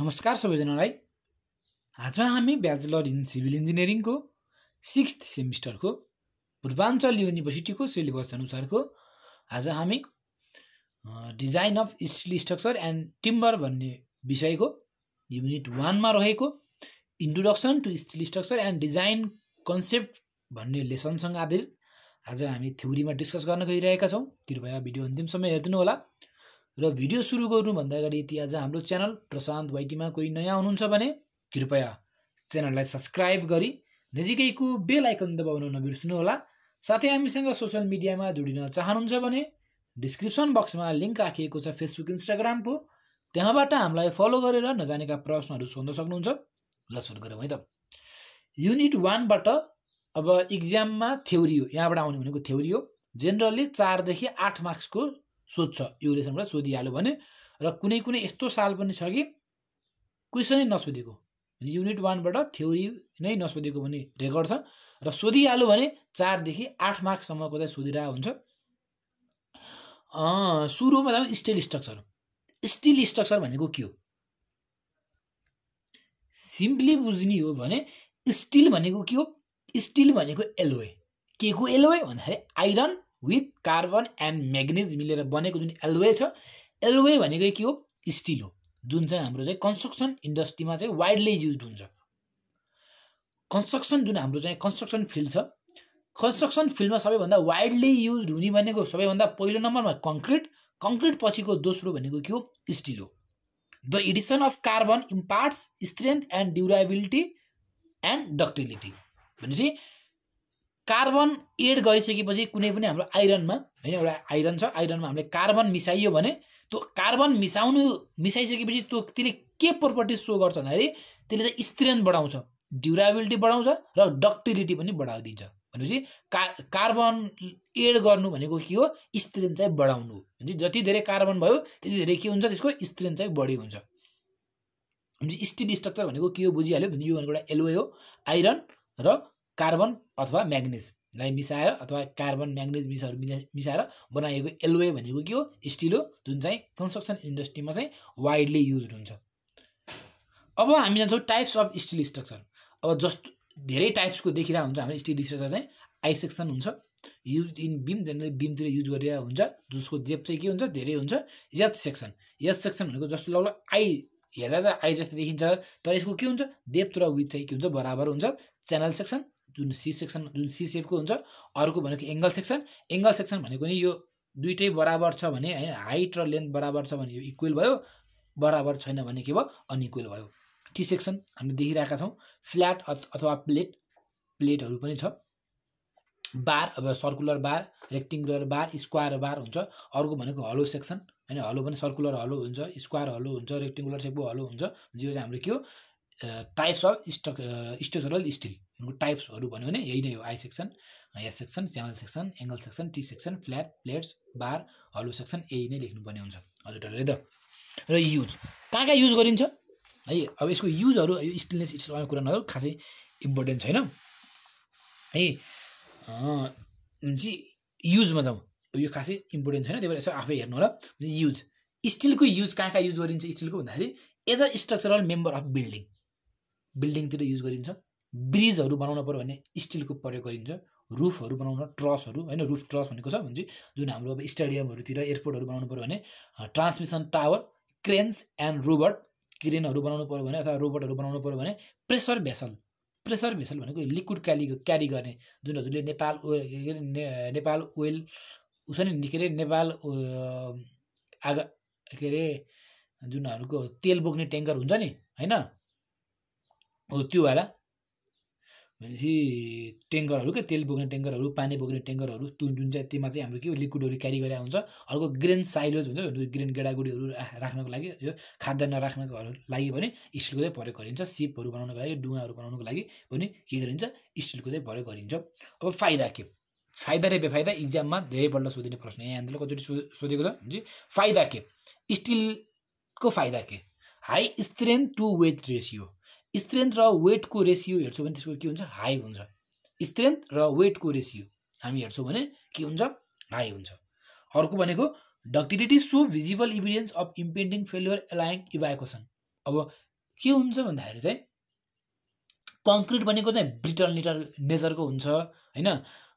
नमस्कार सबैजनालाई आज हामी ब्याचलर इन सिभिल इन्जिनियरिङको सिक्स्थ सेमिस्टरको पूर्वाञ्चल युनिभर्सिटीको सिलेबस अनुसारको आज हामी design of steel structure and timber भन्ने विषयको युनिट वानमा रहेको introduction to steel structure and design concept भन्ने लेसनसँग आधारित आज हामी थ्योरीमा डिस्कस गर्न गइरहेका छौँ कृपया भिडियो समय हेरिदिनु होला र भिडियो सुरु गर्नुभन्दा अगाडि यति आज हाम्रो च्यानल प्रशान्त वाइटीमा कोही नयाँ हुनुहुन्छ भने कृपया च्यानललाई सब्सक्राइब गरी नजिकैको बेल आइकन दबाउन नबिर्सनु होला साथै हामीसँग सोसियल मिडियामा जोडिन चाहनुहुन्छ भने डिस्क्रिप्सन बक्समा लिङ्क राखिएको छ फेसबुक इन्स्टाग्रामको त्यहाँबाट हामीलाई फलो गरेर नजानेका प्रश्नहरू सोध्न सक्नुहुन्छ ल सुरु गरौँ है त युनिट वानबाट अब इक्जाममा थ्योरी हो यहाँबाट आउने भनेको थ्योरी हो जेनरली चारदेखि आठ मार्क्सको सोध्छ रेसनबाट सोधिहाल्यो भने र कुनै कुनै यस्तो साल पनि छ कि क्वेसनै नसोधेको युनिट वानबाट थ्योरी नै नसोधेको भने रेकर्ड छ र सोधिहाल्यो भने चारदेखि आठ मार्क्ससम्मको चाहिँ सोधिरहेको हुन्छ सुरुमा जाउँ स्टिल स्ट्रक्चर स्टिल स्ट्रक्चर भनेको के हो सिम्पली बुझ्ने हो भने स्टिल भनेको के हो स्टिल भनेको एलोए के को एलोए भन्दाखेरि iron with carbon and manganese मिलेर बनेको जुन एलवे छ एलवे भनेको के हो स्टिल हो जुन चाहिँ हाम्रो चाहिँ कन्स्ट्रक्सन इन्डस्ट्रीमा चाहिँ वाइडली युज हुन्छ कन्स्ट्रक्सन जुन हाम्रो चाहिँ कन्स्ट्रक्सन फिल्ड छ कन्स्ट्रक्सन फिल्डमा सबैभन्दा वाइडली युज हुने भनेको सबैभन्दा पहिलो नम्बरमा कङ्क्रिट कङ्क्रिट पछिको दोस्रो भनेको के हो स्टिल हो the addition of carbon imparts strength and durability and ductility भनेपछि कार्बन एड गरिसकेपछि कुनै पनि हाम्रो आइरनमा होइन एउटा आइरन छ आइरनमा हामीले कार्बन मिसाइयो भने त्यो कार्बन मिसाउनु मिसाइसकेपछि त्यो त्यसले के प्रोपर्टी सो गर्छ भन्दाखेरि त्यसले चाहिँ स्ट्रेन्थ बढाउँछ ड्युराबिलिटी बढाउँछ र डक्टिलिटी पनि बढाइदिन्छ भनेपछि का कार्बन एड गर्नु भनेको के हो स्ट्रेन्थ चाहिँ बढाउनु भनेपछि जति धेरै कार्बन भयो त्यति धेरै के हुन्छ त्यसको स्ट्रेन्थ चाहिँ बढी हुन्छ स्टिल स्ट्रक्चर भनेको के हो बुझिहाल्यो भने यो भनेको एउटा एलोए हो आइरन र कार्बन अथवा म्याग्नेजलाई मिसाएर अथवा कार्बन म्याग्नेज मिसहरू मिसाएर बनाइएको एलवे भनेको के हो स्टिल हो जुन चाहिँ कन्स्ट्रक्सन इन्डस्ट्रीमा चाहिँ वाइडली युज हुन्छ अब हामी जान्छौँ टाइप्स अफ स्टिल स्ट्रक्चर अब जस्तो धेरै टाइप्सको देखिरहेको हुन्छ हाम्रो स्टिल स्ट्रक्चर चाहिँ आई सेक्सन हुन्छ युज इन बिम जेनरली बिमतिर युज गरिरहेको हुन्छ जसको जेप चाहिँ के हुन्छ धेरै हुन्छ यथ सेक्सन यच सेक्सन भनेको जस्तो लगभग आई हेर्दा चाहिँ आई जस्तो देखिन्छ तर यसको के हुन्छ डेप्थ र विथ चाहिँ के हुन्छ बराबर हुन्छ च्यानल सेक्सन जुन सी सेक्सन जुन सी सेपको हुन्छ अर्को भनेको एङ्गल सेक्सन एङ्गल सेक्सन भनेको नि यो दुइटै बराबर छ भने होइन हाइट र लेन्थ बराबर छ भने यो इक्वेल भयो बराबर छैन भने के भयो अनइक्वेल भयो टी सेक्सन हामीले देखिरहेका छौँ फ्ल्याट अथवा प्लेट प्लेटहरू पनि छ बार अब सर्कुलर बार रेक्टिङ्गुलर बार स्क्वायर बार हुन्छ अर्को भनेको हलो सेक्सन होइन हलो पनि सर्कुलर हलो हुन्छ स्क्वायर हलो हुन्छ रेक्टिङ्गुलर सेपको हलो हुन्छ यो चाहिँ हाम्रो के हो types of struct structural steel टाइप्सहरू भन्यो भने यही नै हो I section S section channel section angle section T section flat plates bar hollow section यही नै लेख्नुपर्ने हुन्छ है त र युज कहाँ कहाँ युज गरिन्छ है अब यसको युजहरू यो स्टिलनेस स्टिल कुरा नगर खासै इम्पोर्टेन्ट छैन है युजमा जाउँ यो खासै इम्पोर्टेन्ट छैन त्यही भएर यसो आफै हेर्नु होला युज स्टिलको युज कहाँ कहाँ युज गरिन्छ स्टिलको भन्दाखेरि as a structural member of building बिल्डिङतिर युज गरिन्छ ब्रिजहरू बनाउनु पऱ्यो भने स्टिलको प्रयोग गरिन्छ रुफहरू बनाउन ट्रसहरू होइन रुफ ट्रस भनेको छ भने चाहिँ जुन हाम्रो अब स्टेडियमहरूतिर एयरपोर्टहरू बनाउनु पऱ्यो भने transmission tower cranes and robot क्रेनहरू बनाउनु पऱ्यो भने अथवा रोबोटहरू बनाउनु पऱ्यो भने प्रेसर भेसल प्रेसर भेसल भनेको लिक्विड क्याली क्यारी गर्ने जुन हजुरले नेपाल ओइल नेपाल ओइल उस नि के अरे नेपाल आग के अरे जुन तेल बोक्ने ट्याङ्कर हुन्छ नि होइन हो त्योवाला भनेपछि ट्याङ्करहरू के तेल बोक्ने ट्याङ्करहरू पानी बोक्ने ट्याङ्करहरू त्यो जुन चाहिँ त्यसमा चाहिँ हाम्रो के हो लिक्विडहरू क्यारी गरेर हुन्छ अर्को ग्रेन साइलोज हुन्छ ग्रेन गेडागुडीहरू राख्नको लागि यो खाद्यान्न राख्नको लागि भने स्टिलको चाहिँ प्रयोग गरिन्छ सिपहरू बनाउनको लागि डुवाहरू बनाउनुको लागि पनि के गरिन्छ स्टिलको चाहिँ प्रयोग गरिन्छ अब फाइदा के फाइदा र बेफाइदा इक्जाममा धेरैपल्ट सोधिने प्रश्न यहाँ हामीले कतिचोटि सोधेको छ भने फाइदा के स्टिलको फाइदा के high strength to weight ratio strength र वेटको रेसियो हेर्छौँ भने त्यसको के हुन्छ हाई हुन्छ स्ट्रेन्थ र वेटको रेसियो हामी हेर्छौँ भने के हुन्छ हाई हुन्छ अर्को भनेको ductility so visible evidence of impending failure allowing evacuation अब के हुन्छ भन्दाखेरि चाहिँ कङ्क्रिट भनेको चाहिँ ब्रिटल निटल नेचरको हुन्छ होइन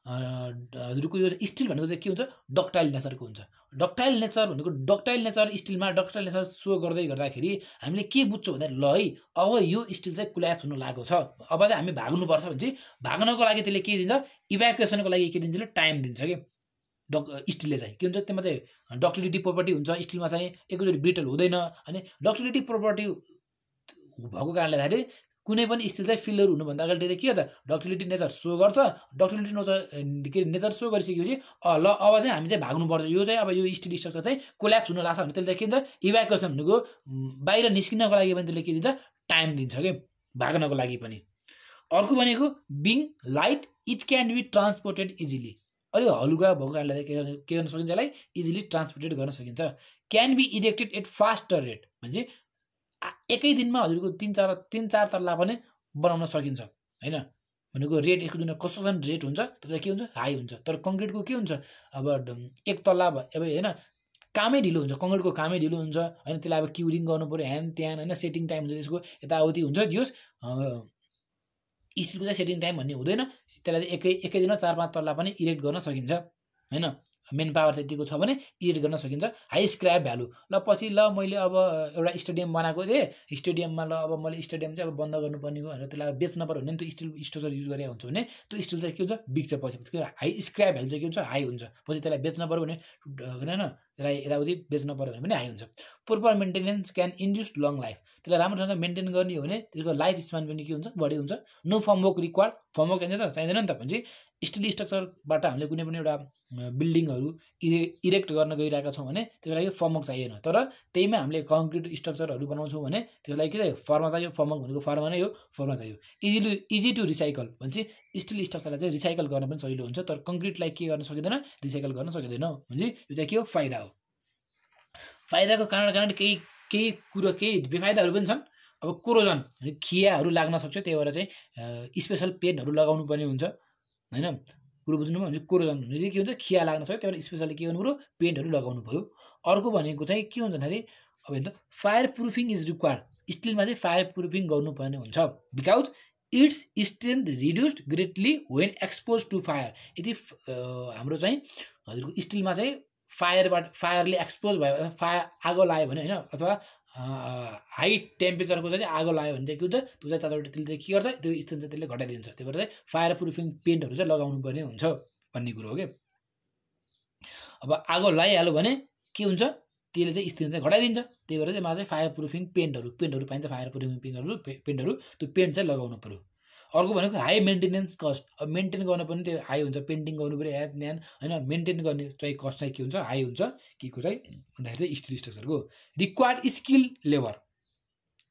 हजुरको यो स्टिल भनेको चाहिँ के हुन्छ डक्टाइल नेचरको हुन्छ डक्टाइल नेचर भनेको डक्टाइल नेचर स्टिलमा डक्टाइल नेचर सो गर्दै गर्दाखेरि हामीले के बुझ्छौँ भन्दा ल है अब यो स्टिल चाहिँ कुल्याप्स हुन लागेको छ अब चाहिँ हामी भाग्नुपर्छ भने चाहिँ भाग्नको लागि त्यसले के दिन्छ इभ्याकुएसनको लागि के दिन्छ टाइम दिन्छ कि डक स्टिलले चाहिँ के हुन्छ त्यसमा चाहिँ डक्टिलिटी प्रोपर्टी हुन्छ स्टिलमा चाहिँ एकैचोटि ब्रिटल हुँदैन अनि डक्टिलिटी प्रोपर्टी भएको कारणले गर्दाखेरि कुनै पनि स्थिति चाहिँ फिलर हुनुभन्दा अगाडि के त डक्टिलिटी नेचर सो गर्छ डक्टिलिटी नोचर के अरे नेचर सो गरिसकेपछि ल अब चाहिँ हामी चाहिँ भाग्नुपर्छ यो चाहिँ अब यो स्टिल स्ट्रक्चर चाहिँ कोल्याप्स हुन लाग्छ भने त्यसले के दिन्छ इभ्याकुएसन भनेको बाहिर निस्किनको लागि पनि त्यसले के दिन्छ टाइम दिन्छ कि भाग्नको लागि पनि अर्को भनेको being light it can be transported easily अलिक हलुका भएको कारणले के गर्न सकिन्छ यसलाई इजिली ट्रान्सपोर्टेड गर्न सकिन्छ can be erected at faster rate भने एकै दिनमा हजुरको तिन चार तिन चार तल्ला पनि बनाउन सकिन्छ होइन भनेको रेट यसको कस्तो छ रेट हुन्छ त्यसलाई के हुन्छ हाई हुन्छ तर कङ्क्रिटको के हुन्छ अब एक तल्ला अब होइन कामै ढिलो हुन्छ कङ्क्रिटको कामै ढिलो हुन्छ होइन त्यसलाई अब क्युरिङ गर्नु पऱ्यो ह्यान त्यान होइन सेटिङ टाइम हुन्छ त्यसको यताउति हुन्छ दियोस् स्टिलको चाहिँ सेटिङ टाइम भन्ने हुँदैन त्यसलाई चाहिँ एकै एकै दिनमा चार पाँच तल्ला पनि इरेक्ट गर्न सकिन्छ होइन मेन पावरले दिएको छ भने एडिट गर्न सकिन्छ हाई स्क्राप भ्यालु ल पछि ल मैले अब एउटा स्टेडियम बनाएको थिएँ स्टेडियममा ल अब मैले स्टेडियम चाहिँ अब बन्द गर्नुपर्ने हो भनेर त्यसलाई बेच्न पऱ्यो भने त्यो स्टिल स्टोचर युज गरेको हुन्छ भने त्यो स्टिल चाहिँ के हुन्छ बिग्छ पछि हाई स्क्राप भ्यालु चाहिँ के हुन्छ हाई हुन्छ पछि त्यसलाई बेच्न पऱ्यो भने होइन त्यसलाई यताउति बेच्न पऱ्यो भने पनि हाई हुन्छ proper maintenance can induce long life त्यसलाई राम्रोसँग मेन्टेन गर्ने हो भने त्यसको लाइफ स्पान पनि के हुन्छ बढी हुन्छ नो फर्मवर्क रिक्वायर्ड फर्मवर्क चाहिन्छ त चाहिँदैन नि त भनेपछि स्टिल स्ट्रक्चरबाट हामीले कुनै पनि एउटा बिल्डिङहरू इरे इरेक्ट गर्न गइरहेका छौँ भने त्यसको लागि फर्मवर्क चाहिएन तर त्यहीमा हामीले कङ्क्रिट स्ट्रक्चरहरू बनाउँछौँ भने त्यसको लागि के चाहिँ फर्मा चाहियो फर्मवर्क भनेको फर्मा नै हो फर्मा चाहियो इजिली इजी टु रिसाइकल भन्छ स्टिल स्ट्रक्चरलाई चाहिँ रिसाइकल गर्न पनि सजिलो हुन्छ तर कङ्क्रिटलाई के गर्न सकिँदैन रिसाइकल गर्न सकिँदैन भनेपछि यो चाहिँ के हो फाइदा हो फाइदाको कारण कारण केही केही कुरो केही बेफाइदाहरू पनि छन् अब कोरोजन खियाहरू लाग्न सक्छ त्यही भएर चाहिँ स्पेसल पेन्टहरू लगाउनु पर्ने हुन्छ होइन कुरो बुझ्नु भने कोरोजन भने चाहिँ के हुन्छ खिया लाग्न सक्छ त्यही भएर स्पेसल के गर्नु पऱ्यो पेन्टहरू लगाउनु पऱ्यो अर्को भनेको चाहिँ के हुन्छ भन्दाखेरि अब हेर्नु फायर प्रुफिङ इज रिक्वायर्ड स्टिलमा चाहिँ फायर प्रुफिङ गर्नुपर्ने हुन्छ because its strength reduced greatly when expose to fire यदि हाम्रो चाहिँ हजुरको स्टिलमा चाहिँ फायरबाट फायरले एक्सपोज भयो फायर आगो लगायो भने होइन अथवा हाई टेम्परेचरको चाहिँ आगो लगायो भने चाहिँ के हुन्छ त्यो चाहिँ तातोबाट त्यसले चाहिँ के गर्छ त्यो स्थान चाहिँ त्यसले घटाइदिन्छ त्यही भएर चाहिँ फायर प्रुफिङ पेन्टहरू चाहिँ लगाउनु पर्ने हुन्छ भन्ने कुरो हो कि अब आगो लगाइहाल्यो भने के हुन्छ त्यसले चाहिँ स्थिति चाहिँ घटाइदिन्छ त्यही भएर चाहिँ मलाई चाहिँ फायर प्रुफिङ पेन्टहरू पेन्टहरू पाइन्छ फायर प्रुफिङ पेन्टहरू पेन्टहरू त्यो पेन्ट चाहिँ लगाउनु पऱ्यो अर्को भनेको हाई मेन्टेनेन्स कस्ट अब मेन्टेन गर्न पनि त्यो हाई हुन्छ पेन्टिङ गर्नु पनि एप न्यान होइन मेन्टेन गर्ने चाहिँ कस्ट चाहिँ के हुन्छ हाई हुन्छ के को चाहिँ भन्दाखेरि चाहिँ स्टिल स्ट्रक्चरको रिक्वायर्ड स्किल लेबर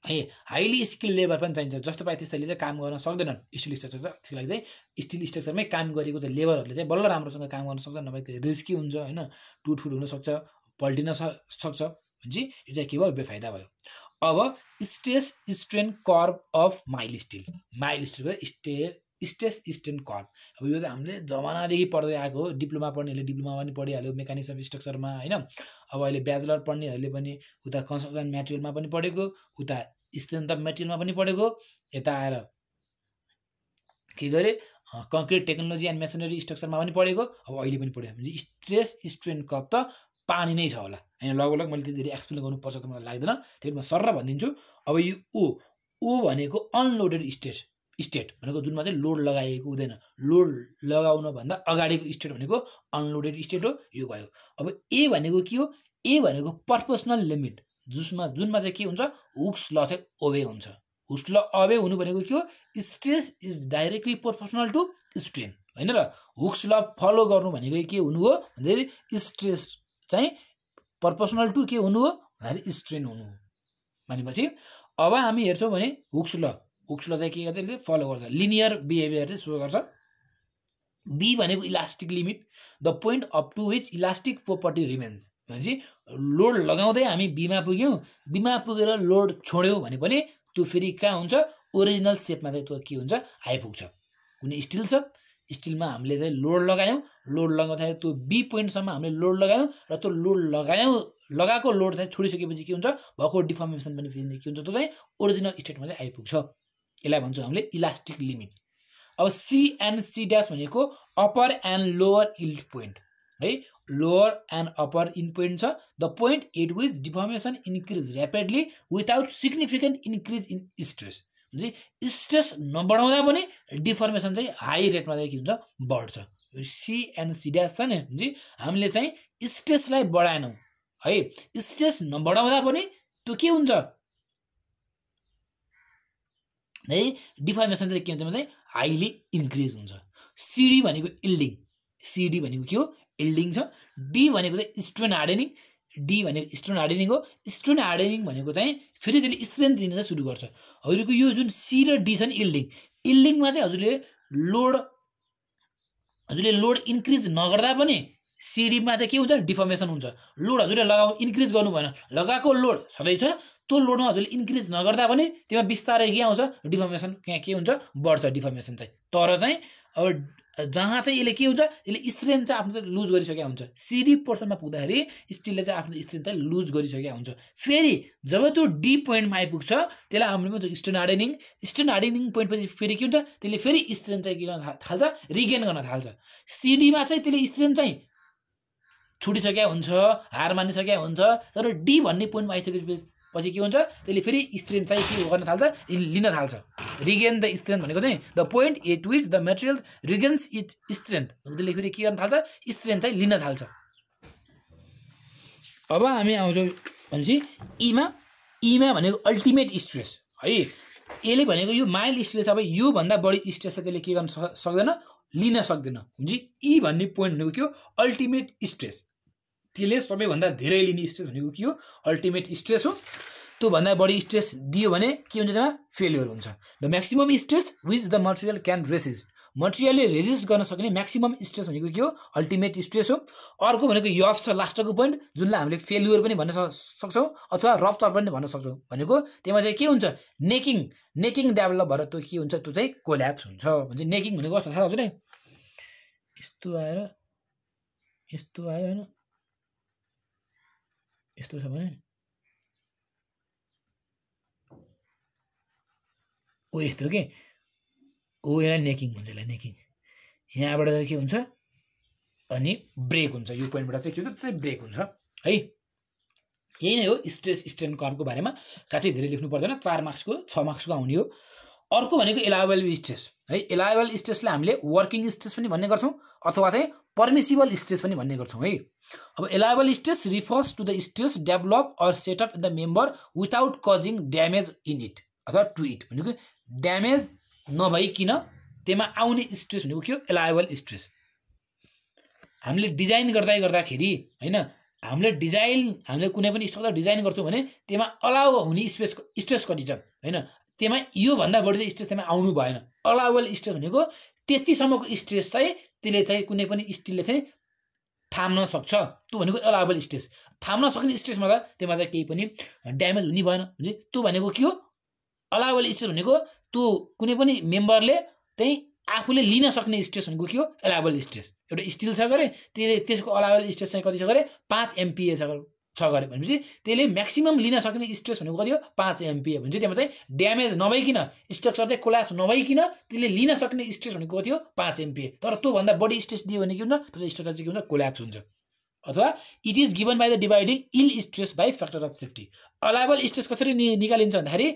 है हाइली स्किल लेबर पनि चाहिन्छ जस्तो पायो त्यस्तैले चाहिँ काम गर्न सक्दैनन् स्टिल स्ट्रक्चर चाहिँ त्यसको लागि चाहिँ स्टिल स्ट्रक्चरमै काम गरेको चाहिँ लेबरहरूले चाहिँ बल्ल राम्रोसँग काम गर्न सक्छ नभए रिस्की हुन्छ होइन टुटफुट हुनसक्छ पल्टिन सक्छ चाहिँ यो चाहिँ के भयो बेफाइदा भयो अब stress strain curve of mild steel mild स्टिलको स्टे स्टेस स्टेन कर्भ अब यो त हामीले जमानादेखि पढ्दै आएको हो डिप्लोमा पढ्नेहरूले डिप्लोमा पनि पढिहाल्यो मेकानिक्स स्ट्रक्चरमा होइन अब अहिले ब्याचलर पढ्नेहरूले पनि उता कन्स्ट्रक्सन मेटेरियलमा पनि पढेको उता स्ट्रेन्थ अफ मेटेरियलमा पनि पढेको यता आएर के गरे कङ्क्रिट टेक्नोलोजी एन्ड मेसनरी स्ट्रक्चरमा पनि पढेको अब अहिले पनि पढ्यो भने स्ट्रेस स्ट्रेन कप त पानी नै छ होला होइन लगभग मैले त्यति एक्सप्लेन गर्नुपर्छ त मलाई लाग्दैन त्यही म सर भनिदिन्छु अब यो ओ ओ भनेको अनलोडेड स्टेट स्टेट भनेको जुनमा चाहिँ लोड लगाइएको हुँदैन लोड लगाउनभन्दा अगाडिको स्टेट भनेको अनलोडेड स्टेट हो यो भयो अब ए भनेको के हो ए भनेको पर्पसनल लिमिट जुसमा जुनमा चाहिँ के हुन्छ हुक्स ल चाहिँ अवे हुन्छ हुक्स ल अवे हुनु भनेको के हो stress is directly proportional to strain होइन र हुक्स ल फलो गर्नु भनेको के हुनु हो भन्दाखेरि स्ट्रेस चाहिँ पर्पसनल टु के हुनु हो भन्दाखेरि स्ट्रेन हुनु हो भनेपछि अब हामी हेर्छौँ भने हुक्स ल हुक्स ल चाहिँ के गर्छ यसले फलो गर्छ लिनियर बिहेभियर चाहिँ सो गर्छ बी भनेको elastic limit the point up to which elastic property remains भनेपछि लोड लगाउँदै हामी बिमा पुग्यौँ बिमा पुगेर लोड छोड्यौँ भने पनि त्यो फेरि कहाँ हुन्छ ओरिजिनल सेपमा चाहिँ त्यो के हुन्छ आइपुग्छ कुनै स्टिल छ स्टिलमा हामीले चाहिँ लोड लगायौँ लोड लगाउँदाखेरि त्यो बी पोइन्टसम्म हामीले लोड लगायौँ र त्यो लोड लगायौँ लगाएको लोड चाहिँ छोडिसकेपछि के हुन्छ भएको डिफर्मेसन पनि फेरि के हुन्छ त्यो चाहिँ ओरिजिनल स्टेटमा चाहिँ आइपुग्छ यसलाई भन्छौँ हामीले इलास्टिक लिमिट अब सी एन्ड सी ड्यास भनेको upper and lower yield point है lower and upper in point छ the point it with deformation increase rapidly without significant increase in stress जे स्ट्रेस नबढाउँदा पनि डिफर्मेसन चाहिँ हाई रेटमा चाहिँ के हुन्छ बढ्छ सी सी ड्यास छ नि जी हामीले चाहिँ स्ट्रेसलाई बढाएनौँ है स्ट्रेस नबढाउँदा पनि त्यो के हुन्छ है डिफर्मेसन चाहिँ के हुन्छ भने हाइली इन्क्रिज हुन्छ सिडी भनेको इल्डिङ सिडी भनेको के हो इल्डिङ छ डी भनेको चाहिँ स्ट्रेन हार्डेनिङ डी भनेको स्टोन हार्डेनिङ हो स्टोन हार्डेनिङ भनेको चाहिँ फेरि त्यसले स्ट्रेन्थ लिन चाहिँ सुरु गर्छ हजुरको यो जुन सी र डी छ नि इल्डिङ इल्डिङमा चाहिँ हजुरले लोड हजुरले लोड इन्क्रिज नगर्दा पनि सिडीमा चाहिँ के हुन्छ डिफर्मेसन हुन्छ लोड हजुरले लगाउ इन्क्रिज गर्नु भएन लगाएको लोड छँदैछ छ त्यो लोडमा हजुरले इन्क्रिज नगर्दा पनि त्यसमा बिस्तारै के आउँछ डिफर्मेसन त्यहाँ के हुन्छ बढ्छ डिफर्मेसन चाहिँ तर चाहिँ अब जहाँ चाहिँ यसले के हुन्छ यसले स्ट्रेन्थ चाहिँ आफ्नो लुज गरिसकेका हुन्छ सिडी पोर्सनमा पुग्दाखेरि स्टिलले चाहिँ आफ्नो स्ट्रेन्थ लुज गरिसकेको हुन्छ फेरि जब त्यो डी पोइन्टमा आइपुग्छ त्यसलाई हाम्रो स्ट्रेन्थ हार्डेनिङ स्ट्रेन्थ हार्डेनिङ पोइन्टपछि फेरि के हुन्छ त्यसले फेरि स्ट्रेन्थ चाहिँ के गर्न थाल्छ रिगेन गर्न थाल्छ सिडीमा चाहिँ त्यसले स्ट्रेन्थ चाहिँ छुटिसकेका हुन्छ हार मानिसकेका हुन्छ तर डी भन्ने पोइन्टमा आइसकेपछि पछि के हुन्छ त्यसले फेरि स्ट्रेन्थ चाहिँ के गर्न थाल्छ लिन थाल्छ रिगेन द स्ट्रेन्थ भनेको चाहिँ the point at which the material regains it strength त्यसले फेरि के गर्न थाल्छ स्ट्रेन्थ चाहिँ लिन थाल्छ अब हामी आउँछौँ भनेपछि इमा इमा भनेको अल्टिमेट स्ट्रेस है यसले भनेको यो माइल्ड स्ट्रेस अब योभन्दा बढी स्ट्रेस छ त्यसले के गर्न सक्दैन लिन सक्दैन हुन्छ इ e भन्ने पोइन्ट भनेको के हो अल्टिमेट स्ट्रेस त्यसले सबैभन्दा धेरै लिने स्ट्रेस भनेको के हो अल्टिमेट स्ट्रेस हो त्योभन्दा बढी स्ट्रेस दियो भने के हुन्छ त्यसमा फेलियर हुन्छ the maximum stress which the material can resist मटेरियलले रेजिस्ट गर्न सक्ने म्याक्सिमम स्ट्रेस भनेको के हो अल्टिमेट स्ट्रेस हो अर्को भनेको यफ छ लास्टको पोइन्ट जुनलाई हामीले फेलियर पनि भन्न सक्छौँ अथवा रफ तर पनि भन्न सक्छौँ भनेको त्यसमा चाहिँ के हुन्छ नेकिङ नेकिङ डेभलप भएर त्यो के हुन्छ त्यो चाहिँ कोल्याप्स हुन्छ भन्छ नेकिङ भनेको कस्तो थाहा हजुरलाई यस्तो आएर यस्तो आयो होइन यस्तो छ भने ओ यस्तो के ओ यसलाई नेकिङ हुन्छ यसलाई नेकिङ यहाँबाट के हुन्छ अनि ब्रेक हुन्छ यो पोइन्टबाट चाहिँ के हुन्छ त्यही ब्रेक हुन्छ है यही नै हो स्ट्रेस स्ट्रेन कर्भको बारेमा खासै धेरै लेख्नु पर्दैन चार मार्क्सको छ मार्क्सको आउने हो अर्को भनेको एलावेबल स्ट्रेस है एलावेबल स्ट्रेसलाई हामीले वर्किङ स्ट्रेस पनि भन्ने गर्छौँ अथवा चाहिँ पर्मिसिबल स्ट्रेस पनि भन्ने गर्छौँ है अब allowable stress refers to the stress develop or set up in the member without causing damage in it अथवा टु इट भनेको ड्यामेज नभइकन त्यसमा आउने स्ट्रेस भनेको के हो एलावेबल स्ट्रेस हामीले डिजाइन गर्दै गर्दाखेरि होइन हामीले डिजाइन हामीले कुनै पनि स्ट्रक्चर डिजाइन गर्छौँ भने त्यसमा अलाउ हुने स्पेस स्ट्रेस कति छ होइन त्यसमा योभन्दा बढी चाहिँ स्ट्रेस त्यसमा आउनु भएन अलावेल स्ट्रेस भनेको त्यतिसम्मको स्ट्रेस चाहिँ त्यसले चाहिँ कुनै पनि स्टिलले चाहिँ थाम्न सक्छ त्यो भनेको एलाबल स्ट्रेस थाम्न सक्ने स्ट्रेसमा त त्यसमा चाहिँ केही पनि ड्यामेज हुने भएन त्यो भनेको के हो अलाबल स्ट्रेस भनेको त्यो कुनै पनि मेम्बरले त्यहीँ आफूले लिन सक्ने स्ट्रेस भनेको के हो एलावल स्ट्रेस एउटा स्टिल छ गरे त्यसले त्यसको अलाबल स्ट्रेस चाहिँ कति छ गरे पाँच एमपिए छ छ गऱ्यो भनेपछि त्यसले म्याक्सिमम् लिन सक्ने स्ट्रेस भनेको कति हो पाँच एमपिए भनेपछि त्यहाँ चाहिँ ड्यामेज नभइकन स्ट्रक्चर चाहिँ कोलाप्स नभइकन त्यसले लिन सक्ने स्ट्रेस भनेको कति हो पाँच एमपिए तर त्योभन्दा बढी स्ट्रेस दियो भने के हुन्छ त्यो स्ट्रक्चर चाहिँ के हुन्छ कोल्याप्स हुन्छ अथवा it is given by the dividing yield stress by factor of safety allowable stress कसरी नि निकालिन्छ भन्दाखेरि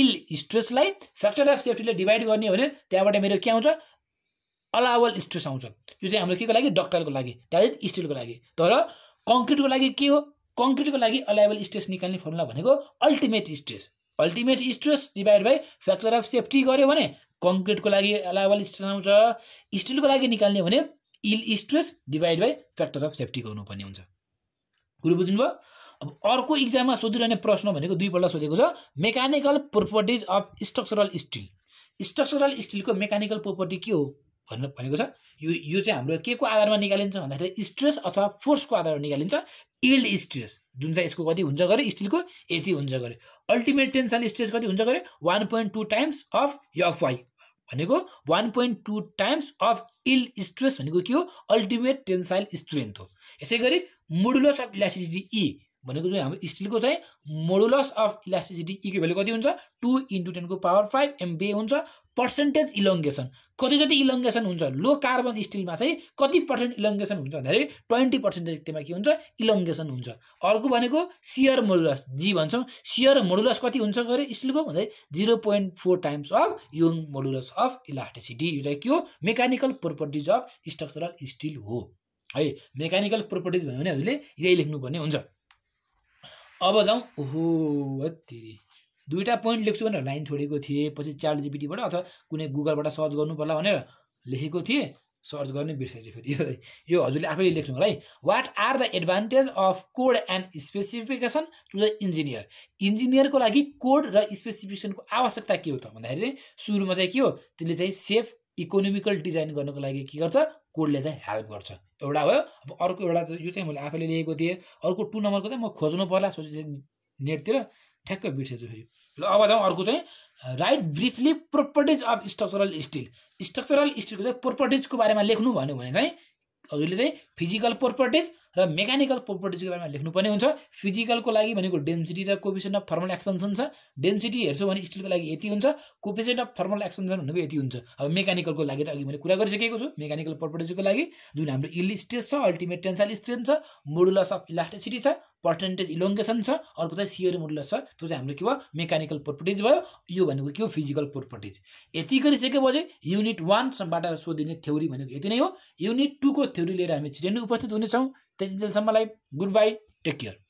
इल स्ट्रेसलाई फ्याक्टर अफ सेफ्टीले डिभाइड गर्ने हो भने त्यहाँबाट मेरो के आउँछ अलावल स्ट्रेस आउँछ यो चाहिँ हाम्रो के को लागि डक्टरको लागि डाइरेक्ट स्टिलको लागि तर कङ्क्रिटको लागि के हो कङ्क्रिटको लागि अलाइबल स्ट्रेस निकाल्ने फर्मुला भनेको ultimate stress ultimate stress divide by factor of safety गऱ्यो भने कङ्क्रिटको लागि अलाइबल स्ट्रेस आउँछ स्टिलको लागि निकाल्ने भने yield stress divide by factor of safety गर्नुपर्ने हुन्छ कुरो बुझ्नुभयो अब अर्को इक्जाममा सोधिरहने प्रश्न भनेको दुईपल्ट सोधेको छ mechanical properties of structural steel structural स्टिलको मेकानिकल प्रोपर्टी के हो भन्नु भनेको छ यो यो चाहिँ हाम्रो के को आधारमा निकालिन्छ भन्दाखेरि स्ट्रेस अथवा फोर्सको आधारमा निकालिन्छ इल्ड स्ट्रेस जुन चाहिँ यसको कति हुन्छ गरे स्टिलको यति हुन्छ गरे अल्टिमेट टेन्सन स्ट्रेस कति हुन्छ गरे one point two times of FY भनेको one point two times of yield stress भनेको के हो अल्टिमेट टेन्साइल स्ट्रेन्थ हो यसै गरी मोडुलस अफ इलास्टिसिटी ई भनेको जुन हाम्रो स्टिलको चाहिँ मोडुलस अफ इलास्टिसिटी ईको भ्यालु कति हुन्छ टू इन्टु टेनको पावर फाइभ एमबिए हुन्छ पर्सेन्टेज इलोङ्गेसन कति जति इलङ्गेसन हुन्छ लो कार्बन स्टिलमा चाहिँ कति पर्सेन्ट इलोङ्गेसन हुन्छ भन्दाखेरि ट्वेन्टी पर्सेन्टेज त्यसमा के हुन्छ इलङ्गेसन हुन्छ अर्को भनेको सियर मोडुलस जी भन्छौँ सियर मोडुलस कति हुन्छ गरे स्टिलको भन्दाखेरि zero point four times of Young modulus of elasticity यो चाहिँ के हो mechanical properties of structural steel हो है मेकानिकल प्रोपर्टिज भन्यो भने हजुरले यही लेख्नुपर्ने हुन्छ अब जाउँ ओहो तिरी दुईवटा पोइन्ट लेख्छु भनेर लाइन छोडेको थिएँ पछि चार जिपिटीबाट अथवा कुनै गुगलबाट सर्च गर्नु पर्ला भनेर लेखेको थिएँ सर्च गर्ने बिर्सेछु फेरि यो यो हजुरले आफैले लेख्नु होला है what are the advantage of code and specification to the engineer इन्जिनियरको लागि कोड र स्पेसिफिकेसनको आवश्यकता के हो त भन्दाखेरि चाहिँ सुरुमा चाहिँ के हो त्यसले चाहिँ सेफ इकोनोमिकल डिजाइन गर्नको लागि के गर्छ कोडले चाहिँ हेल्प गर्छ एउटा भयो अब अर्को एउटा यो चाहिँ मैले आफैले लिएको थिएँ अर्को टु नम्बरको चाहिँ म खोज्नु पर्ला सोचे नेटतिर ठ्याक्कै बिर्सेछु फेरि ल अब जाउँ अर्को चाहिँ write briefly properties of structural steel structural स्टिलको चाहिँ प्रोपर्टिजको बारेमा लेख्नु भन्यो भने चाहिँ हजुरले चाहिँ फिजिकल प्रोपर्टिज र मेकानिकल प्रोपर्टिजको बारेमा लेख्नुपर्ने हुन्छ फिजिकलको लागि भनेको डेन्सिटी र कोपिसेन्ट अफ थर्मल एक्सपेन्सन छ डेन्सिटी हेर्छौँ भने स्टिलको लागि यति हुन्छ कोपिसेन्ट अफ थर्मल एक्सपेन्सन भनेको यति हुन्छ अब मेकानिकलको लागि त अघि मैले कुरा गरिसकेको छु मेकानिकल प्रोपर्टिजको लागि जुन हाम्रो इल स्ट्रेस छ अल्टिमेट टेन्साइल स्ट्रेन्थ छ मोडुलस अफ इलास्टिसिटी छ पर्सेन्टेज इलोङ्गेसन छ अर्को चाहिँ सियर मोडुलस छ त्यो चाहिँ हाम्रो के भयो मेकानिकल प्रोपर्टिज भयो यो भनेको के हो फिजिकल प्रोपर्टिज यति गरिसकेपछि युनिट वानबाट सोधिने थ्योरी भनेको यति नै हो युनिट टूको थ्योरी लिएर हामी फेरि उपस्थित हुनेछौँ त्यतिजेलसम्मलाई गुड बाई टेक केयर